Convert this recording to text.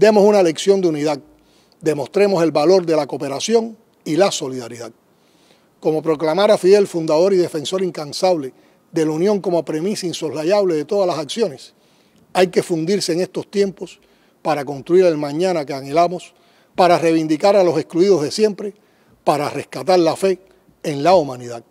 Demos una lección de unidad, demostremos el valor de la cooperación y la solidaridad. Como proclamara Fidel, fundador y defensor incansable de la unión como premisa insoslayable de todas las acciones, hay que fundirse en estos tiempos para construir el mañana que anhelamos, para reivindicar a los excluidos de siempre, para rescatar la fe en la humanidad.